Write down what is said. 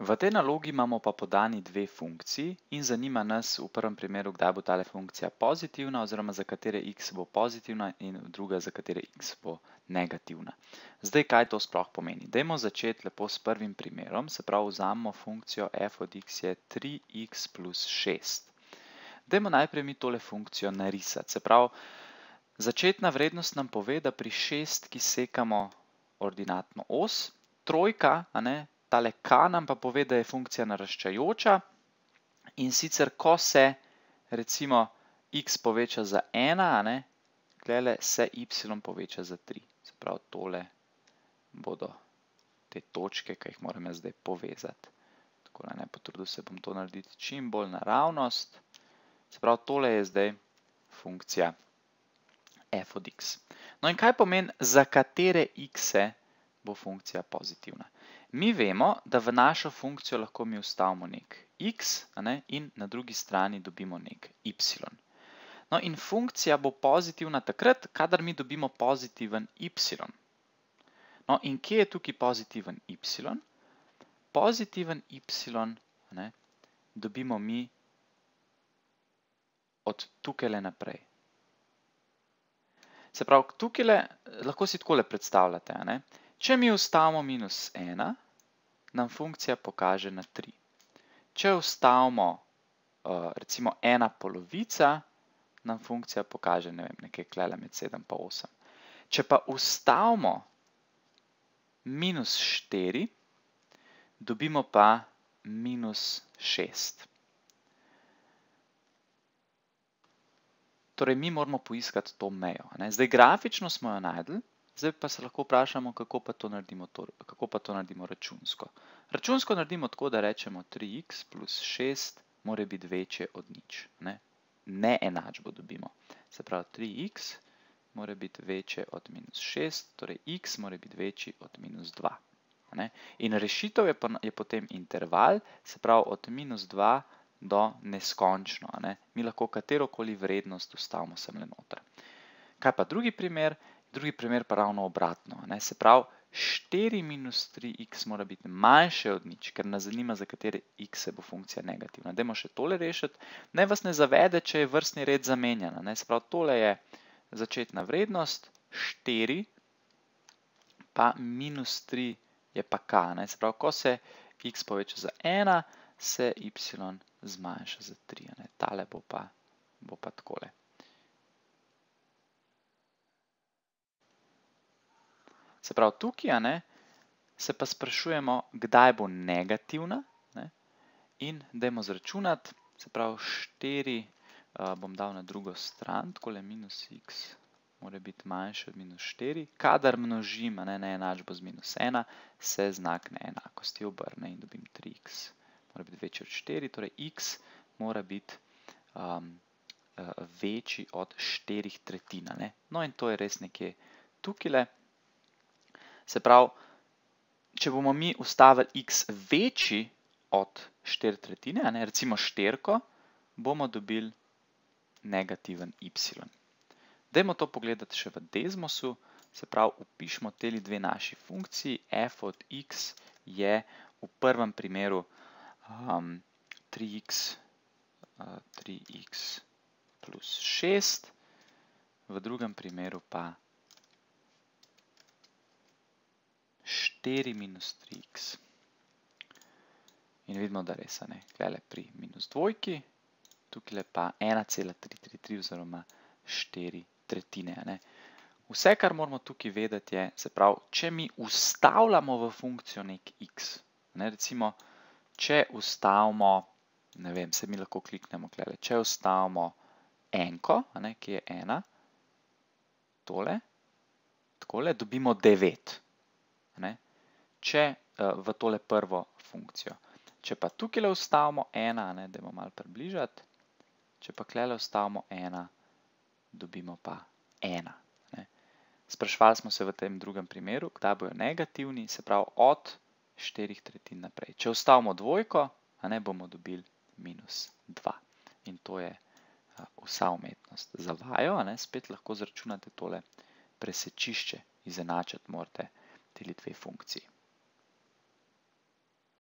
V tej nalogi imamo pa podani dve funkciji in zanima nas v prvem primeru, kdaj bo ta funkcija pozitivna oziroma za katere x bo pozitivna in druga za katere x bo negativna. Zdaj, kaj to sploh pomeni? Dajmo začeti lepo s prvim primerom, se pravi vzamemo funkcijo f od x je 3x plus 6. Dajmo najprej mi tole funkcijo narisati, se pravi začetna vrednost nam pove, da pri 6, ki sekamo ordinatno os, trojka, a ne, tale k nam pa pove, da je funkcija naraščajoča in sicer, ko se recimo x poveča za 1, gledaj, se y poveča za 3. Se pravi, tole bodo te točke, ki jih moram jaz zdaj povezati. Tako da ne potrudil se bom to narediti čim bolj naravnost. Se pravi, tole je zdaj funkcija f od x. No in kaj pomeni, za katere x-e bo funkcija pozitivna? Mi vemo, da v našo funkcijo lahko mi ustavimo nek x ne, in na drugi strani dobimo nek y. No, in funkcija bo pozitivna takrat, kadar mi dobimo pozitiven y. No, in kje je tukaj pozitiven y? Pozitiven y ne, dobimo mi od tukaj le naprej. Se pravi, tukaj le, eh, lahko si takole predstavljate. Ne, Če mi ustavimo minus 1, nam funkcija pokaže na 3. Če ustavimo eh, recimo ena polovica, nam funkcija pokaže nekaj klele med 7 pa 8. Če pa ustavimo minus 4, dobimo pa minus 6. Torej, mi moramo poiskati to mejo. Zdaj, grafično smo jo najdeli, Zdaj pa se lahko vprašamo, kako pa to naredimo, to, kako pa to naredimo računsko. Računsko naredimo tako, da rečemo 3x plus 6 more biti večje od nič. Ne, ne enačbo dobimo. Se pravi, 3x more biti večje od minus 6, torej x more biti večji od minus 2. Ne? In rešitev je, pa, je potem interval, se pravi od minus 2 do neskončno. Ne? Mi lahko katerokoli vrednost ustavimo sem le noter. Kaj pa drugi primer? drugi primer pa ravno obratno. Ne? Se pravi, 4 minus 3x mora biti manjše od nič, ker nas zanima, za katere x se bo funkcija negativna. Dajmo še tole rešiti. Naj vas ne zavede, če je vrstni red zamenjena. Ne? Se pravi, tole je začetna vrednost, 4 pa minus 3 je pa k. Ne? Se pravi, ko se x poveča za 1, se y zmanjša za 3. Ne? Tale bo pa, bo pa takole. Se pravi, tukaj ne, se pa sprašujemo, kdaj bo negativna. Ne, in dajmo zračunati, se pravi, 4 eh, bom dal na drugo stran, tako le minus x mora biti manjši od minus 4. Kadar množim ne, na enačbo z minus 1, se znak neenakosti obrne in dobim 3x. Mora biti večji od 4, torej x mora biti um, večji od 4 tretjina. No in to je res nekje tukaj. Se pravi, če bomo mi ustavili x večji od 4 tretjine, recimo 4, bomo dobili negativen y. Dajmo to pogledati še v Desmosu, se pravi, upišmo teli dve naši funkciji, f od x je v prvem primeru 3x um, uh, plus 6, v drugem primeru pa 4. 4 minus 3x. In vidimo, da res, ne? Gle, pri minus 2, tukaj pa 1,333 oziroma 4 tretjine. Vse, kar moramo tukaj vedeti, je, se prav, če mi ustavljamo v funkcijo nek x, ne? recimo, če ustavimo, ne vem, se mi lahko kliknemo, gledaj, če ustavimo enko, ne? ki je ena, tole, takole, dobimo 9. Ne? če eh, v tole prvo funkcijo. Če pa tukaj le ustavimo ena, da bomo malo približati, če pa kle le ustavimo ena, dobimo pa ena. Sprašvali smo se v tem drugem primeru, kdaj bojo negativni, se pravi od štirih tretjin naprej. Če ustavimo dvojko, bomo dobili minus dva. In to je eh, vsa umetnost. Zavajo, spet lahko zračunate tole presečišče, izenačati morate tudi dve funkciji.